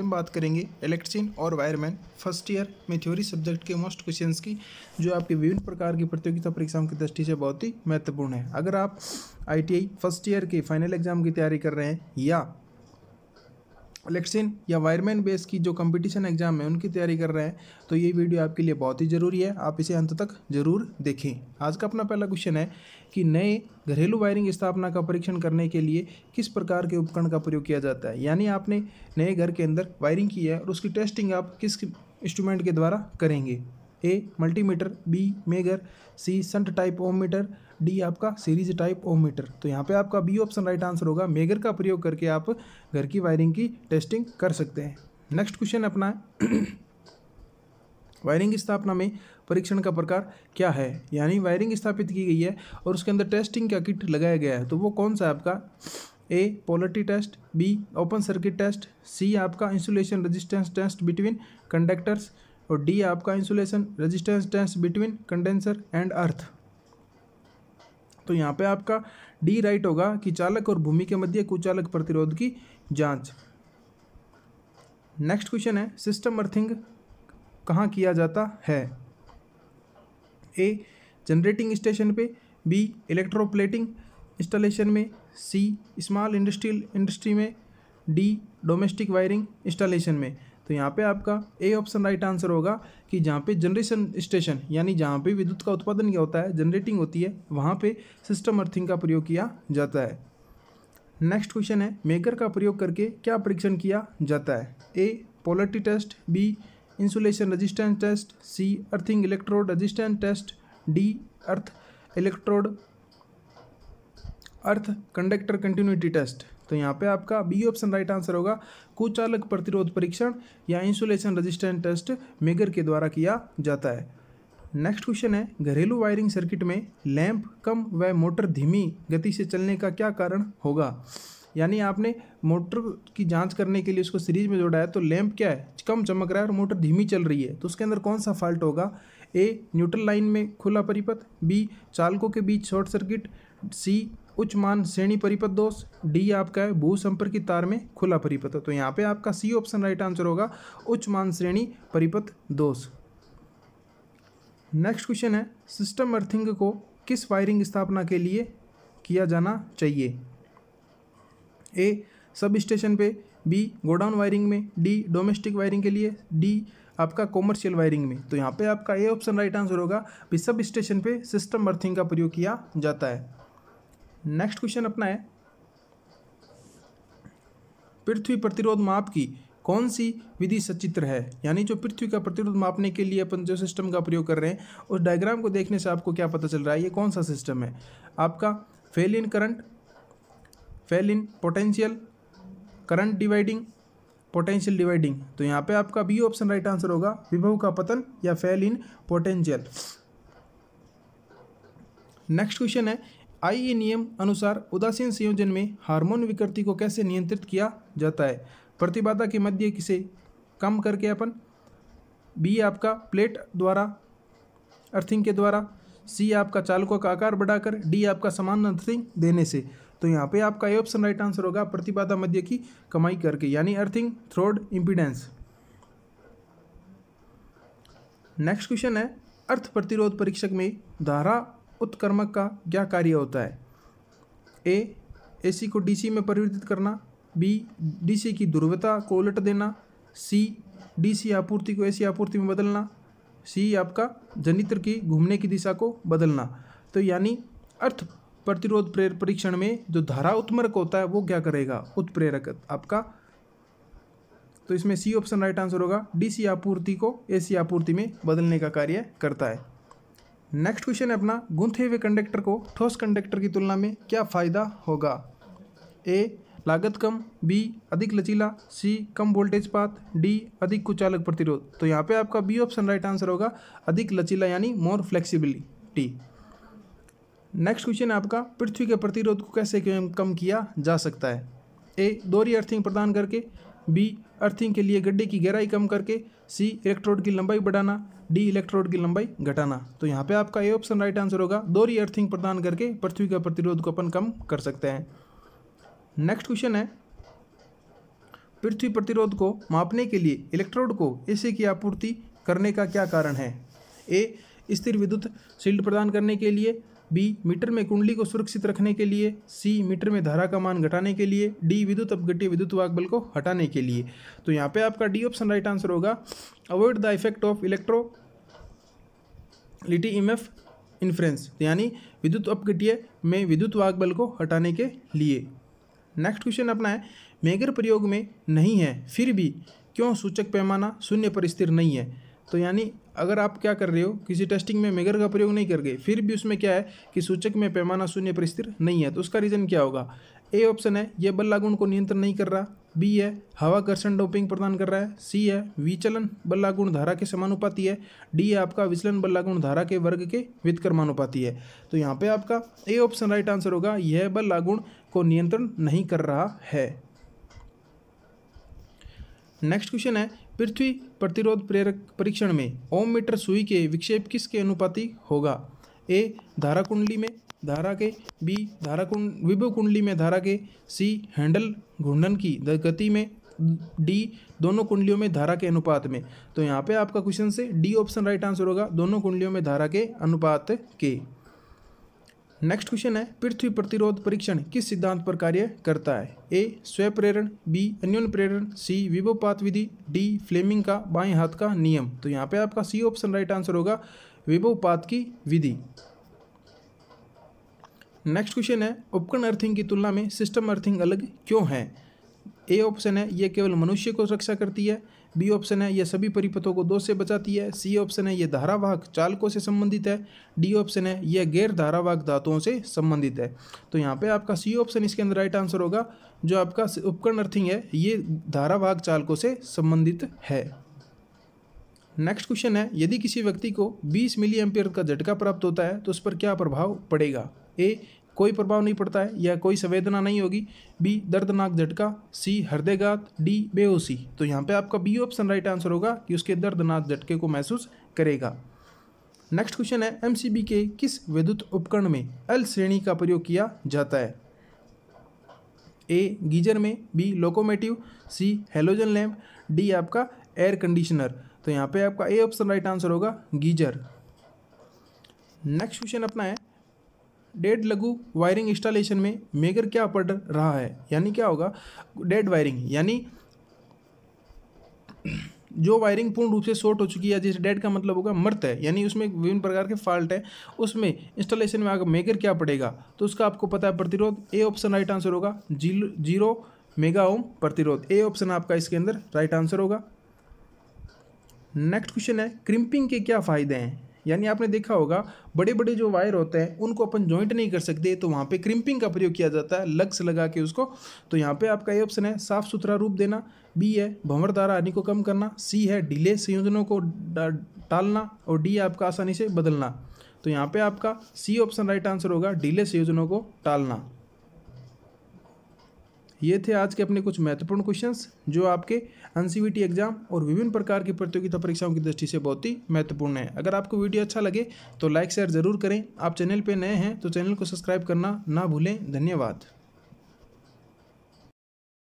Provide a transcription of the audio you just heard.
हम बात करेंगे इलेक्ट्रिशियन और वायरमैन फर्स्ट ईयर में थ्योरी सब्जेक्ट के मोस्ट क्वेश्चन की जो आपके विभिन्न प्रकार की प्रतियोगिता परीक्षाओं की दृष्टि से बहुत ही महत्वपूर्ण है अगर आप आई फर्स्ट ईयर के फाइनल एग्जाम की तैयारी कर रहे हैं या इलेक्ट्रिशियन या वायरमैन बेस की जो कंपटीशन एग्जाम है उनकी तैयारी कर रहे हैं तो ये वीडियो आपके लिए बहुत ही ज़रूरी है आप इसे अंत तक जरूर देखें आज का अपना पहला क्वेश्चन है कि नए घरेलू वायरिंग स्थापना का परीक्षण करने के लिए किस प्रकार के उपकरण का प्रयोग किया जाता है यानी आपने नए घर के अंदर वायरिंग की है और उसकी टेस्टिंग आप किस इंस्ट्रूमेंट के द्वारा करेंगे A multimeter B megger C shunt type ohm meter D आपका सीरीज टाइप ओम मीटर तो यहाँ पे आपका बी ऑप्शन राइट आंसर होगा मेगर का प्रयोग करके आप घर की वायरिंग की टेस्टिंग कर सकते हैं नेक्स्ट क्वेश्चन अपना है वायरिंग स्थापना में परीक्षण का प्रकार क्या है यानी वायरिंग स्थापित की गई है और उसके अंदर टेस्टिंग का किट लगाया गया है तो वो कौन सा है आपका A polarity test B open circuit test C आपका insulation resistance test between conductors और डी है आपका इंसुलेशन रेजिस्टेंस टेंस बिटवीन कंडेंसर एंड अर्थ तो यहाँ पे आपका डी राइट होगा कि चालक और भूमि के मध्य कुचालक प्रतिरोध की जांच नेक्स्ट क्वेश्चन है सिस्टम अर्थिंग कहाँ किया जाता है ए जनरेटिंग स्टेशन पे बी इलेक्ट्रोप्लेटिंग इंस्टॉलेशन में सी स्मॉल इंडस्ट्रियल इंडस्ट्री में डी डोमेस्टिक वायरिंग इंस्टॉलेशन में तो यहाँ पे आपका ए ऑप्शन राइट आंसर होगा कि जहाँ पे जनरेशन स्टेशन यानी जहाँ पे विद्युत का उत्पादन क्या होता है जनरेटिंग होती है वहाँ पे सिस्टम अर्थिंग का प्रयोग किया जाता है नेक्स्ट क्वेश्चन है मेकर का प्रयोग करके क्या परीक्षण किया जाता है A polarity test B insulation resistance test C earthing electrode resistance test D earth electrode earth conductor continuity test तो यहाँ पे आपका बी ऑप्शन राइट आंसर होगा कुचालक प्रतिरोध परीक्षण या इंसुलेशन रजिस्टेंट टेस्ट मेगर के द्वारा किया जाता है नेक्स्ट क्वेश्चन है घरेलू वायरिंग सर्किट में लैंप कम व मोटर धीमी गति से चलने का क्या कारण होगा यानी आपने मोटर की जांच करने के लिए उसको सीरीज में जोड़ा है तो लैंप क्या है कम चमक रहा है और मोटर धीमी चल रही है तो उसके अंदर कौन सा फॉल्ट होगा ए न्यूट्रल लाइन में खुला परिपथ बी चालकों के बीच शॉर्ट सर्किट सी उच्च मान श्रेणी परिपथ दोष डी आपका है भूसंपर्क की तार में खुला परिपथ तो यहाँ पे आपका सी ऑप्शन राइट आंसर होगा उच्च मान श्रेणी परिपथ दोष नेक्स्ट क्वेश्चन है सिस्टम अर्थिंग को किस वायरिंग स्थापना के लिए किया जाना चाहिए ए सब स्टेशन पे बी गोडाउन वायरिंग में डी डोमेस्टिक वायरिंग के लिए डी आपका कॉमर्शियल वायरिंग में तो यहाँ पे आपका ए ऑप्शन राइट आंसर होगा भी सब स्टेशन पे सिस्टम अर्थिंग का प्रयोग किया जाता है नेक्स्ट क्वेश्चन अपना है पृथ्वी प्रतिरोध माप की कौन सी विधि सचित्र है यानी जो पृथ्वी का प्रतिरोध मापने के लिए अपन जो सिस्टम का प्रयोग कर रहे हैं उस डायग्राम को देखने से आपको क्या पता चल रहा है ये कौन सा सिस्टम है आपका fall in current fall in potential current dividing potential dividing तो यहाँ पे आपका बी ऑप्शन राइट आंसर होगा विभव का पतन या fall in potential next question है आइए नियम अनुसार उदासीन संयोजन में हार्मोन विकृति को कैसे नियंत्रित किया जाता है प्रतिबाधा के मध्य किसे कम करके अपन बी आपका प्लेट द्वारा अर्थिंग के द्वारा सी आपका चालकों का आकार बढ़ाकर डी आपका समान अर्थिंग देने से तो यहाँ पे आपका ये ऑप्शन राइट आंसर होगा प्रतिबाधा मध्य की कमाई करके यानी earthing through impedance next question है अर्थ प्रतिरोध परीक्षक में धारा उत्कर्मक का क्या कार्य होता है ए एसी को डीसी में परिवर्तित करना बी डीसी की ध्रुवता को उलट देना सी डीसी आपूर्ति को ऐसी आपूर्ति में बदलना सी आपका जनित्र की घूमने की दिशा को बदलना तो यानी अर्थ प्रतिरोध प्रेर परीक्षण में जो धारा उत्मरक होता है वो क्या करेगा उत्प्रेरक आपका तो इसमें सी ऑप्शन राइट आंसर होगा डीसी आपूर्ति को एसी आपूर्ति में बदलने का कार्य करता है नेक्स्ट क्वेश्चन है अपना गुंथे हुए कंडक्टर को ठोस कंडक्टर की तुलना में क्या फ़ायदा होगा ए लागत कम बी अधिक लचीला सी कम वोल्टेज पाथ डी अधिक कुचालक प्रतिरोध तो यहाँ पे आपका बी ऑप्शन राइट आंसर होगा अधिक लचीला यानी मोर फ्लेक्सिबिलिटी नेक्स्ट क्वेश्चन है आपका पृथ्वी के प्रतिरोध को कैसे कम किया जा सकता है ए दोहरी अर्थिंग प्रदान करके बी अर्थिंग के लिए गड्ढे की गहराई कम करके सी इलेक्ट्रोड की लंबाई बढ़ाना डी इलेक्ट्रोड की लंबाई घटाना तो यहाँ पे आपका ए ऑप्शन राइट आंसर होगा दोहरी अर्थिंग प्रदान करके पृथ्वी का प्रतिरोध को अपन कम कर सकते हैं नेक्स्ट क्वेश्चन है पृथ्वी प्रतिरोध को मापने के लिए इलेक्ट्रोड को ऐसे की आपूर्ति करने का क्या कारण है ए स्थिर विद्युत शील्ड प्रदान करने के लिए बी मीटर में कुंडली को सुरक्षित रखने के लिए सी मीटर में धारा का मान घटाने के लिए डी विद्युत अपगटीय विद्युत वाक बल को हटाने के लिए तो यहाँ पे आपका डी ऑप्शन राइट आंसर होगा avoid the effect of electro लिटी इमेफ इन्फ्रेंस तो यानी विद्युत अपगटीय में विद्युत वाक बल को हटाने के लिए नेक्स्ट क्वेश्चन अपना है मेगर प्रयोग में नहीं है फिर भी क्यों सूचक पैमाना शून्य पर स्थिर नहीं है तो यानी अगर आप क्या कर रहे हो किसी टेस्टिंग में मेगर का प्रयोग नहीं कर गए फिर भी उसमें क्या है कि सूचक में पैमाना शून्य पर स्थिर नहीं है तो उसका रीज़न क्या होगा ए ऑप्शन है यह बल लागुण को नियंत्रण नहीं कर रहा बी है हवा कर्षण डोपिंग प्रदान कर रहा है सी है विचलन बल लागुण धारा के समानुपाती है डी है आपका विचलन बल लागुण धारा के वर्ग के वित्कर्मानुपाती है तो यहाँ पे आपका ए ऑप्शन राइट आंसर होगा यह बल लागुण को नियंत्रण नहीं कर रहा है नेक्स्ट क्वेश्चन है पृथ्वी प्रतिरोध प्रेरक परीक्षण में ओम मीटर सुई के विक्षेप किसके अनुपाति होगा ए धारा कुंडली में धारा के बी धारा कुंड विभव कुंडली में धारा के सी हैंडल घूर्णन की गति में डी दोनों कुंडलियों में धारा के अनुपात में तो यहाँ पे आपका क्वेश्चन से डी ऑप्शन राइट आंसर होगा दोनों कुंडलियों में धारा के अनुपात के नेक्स्ट क्वेश्चन है पृथ्वी प्रतिरोध परीक्षण किस सिद्धांत पर कार्य करता है ए स्वप्रेरण बी अन्योन प्रेरण सी विभोपात विधि डी फ्लेमिंग का बाएं हाथ का नियम तो यहाँ पे आपका सी ऑप्शन राइट आंसर होगा विभोपात की विधि नेक्स्ट क्वेश्चन है उपकरण अर्थिंग की तुलना में सिस्टम अर्थिंग अलग क्यों है ए ऑप्शन है यह केवल मनुष्य को रक्षा करती है बी ऑप्शन है यह सभी परिपथों को दोष से बचाती है सी ऑप्शन है यह धारावाहक चालकों से संबंधित है डी ऑप्शन है यह गैर धारावाहक धातुओं से संबंधित है तो यहाँ पे आपका सी ऑप्शन इसके अंदर राइट आंसर होगा जो आपका उपकरण अर्थिंग है ये धारावाहक चालकों से संबंधित है नेक्स्ट क्वेश्चन है यदि किसी व्यक्ति को बीस मिली एम्पियर का झटका प्राप्त होता है तो उस पर क्या प्रभाव पड़ेगा ए कोई प्रभाव नहीं पड़ता है या कोई संवेदना नहीं होगी बी दर्दनाक झटका सी हृदयघात डी बेहोशी तो यहाँ पे आपका बी ऑप्शन राइट आंसर होगा कि उसके दर्दनाक झटके को महसूस करेगा नेक्स्ट क्वेश्चन है एम के किस विद्युत उपकरण में एल श्रेणी का प्रयोग किया जाता है ए गीजर में B locomotive C halogen lamp D आपका एयर कंडीशनर तो यहाँ पे आपका ए ऑप्शन राइट आंसर होगा गीजर नेक्स्ट क्वेश्चन अपना है डेड लघु वायरिंग इंस्टॉलेशन में मेगर क्या पड़ रहा है यानी क्या होगा डेड वायरिंग यानी जो वायरिंग पूर्ण रूप से शॉर्ट हो चुकी है जैसे डेड का मतलब होगा मर्त है यानी उसमें विभिन्न प्रकार के फॉल्ट है उसमें इंस्टॉलेशन में आगे मेगर क्या पड़ेगा तो उसका आपको पता है प्रतिरोध ए ऑप्शन राइट आंसर होगा जीरो जीरो मेगा ओम प्रतिरोध ए ऑप्शन आपका इसके अंदर राइट आंसर होगा नेक्स्ट क्वेश्चन है क्रिम्पिंग के क्या फ़ायदे हैं यानी आपने देखा होगा बड़े बड़े जो वायर होते हैं उनको अपन ज्वाइंट नहीं कर सकते तो वहाँ पे क्रिम्पिंग का प्रयोग किया जाता है लग्स लगा के उसको तो यहाँ पे आपका ये ऑप्शन है साफ सुथरा रूप देना बी है भंवर दारा आनी को कम करना सी है डिले संयोजनों को टालना और डी आपका आसानी से बदलना तो यहाँ पे आपका सी ऑप्शन राइट आंसर होगा डिले संयोजनों को टालना ये थे आज के अपने कुछ महत्वपूर्ण क्वेश्चंस जो आपके एन एग्जाम e और विभिन्न प्रकार की प्रतियोगिता परीक्षाओं की दृष्टि से बहुत ही महत्वपूर्ण है अगर आपको वीडियो अच्छा लगे तो लाइक शेयर जरूर करें आप चैनल पर नए हैं तो चैनल को सब्सक्राइब करना ना भूलें धन्यवाद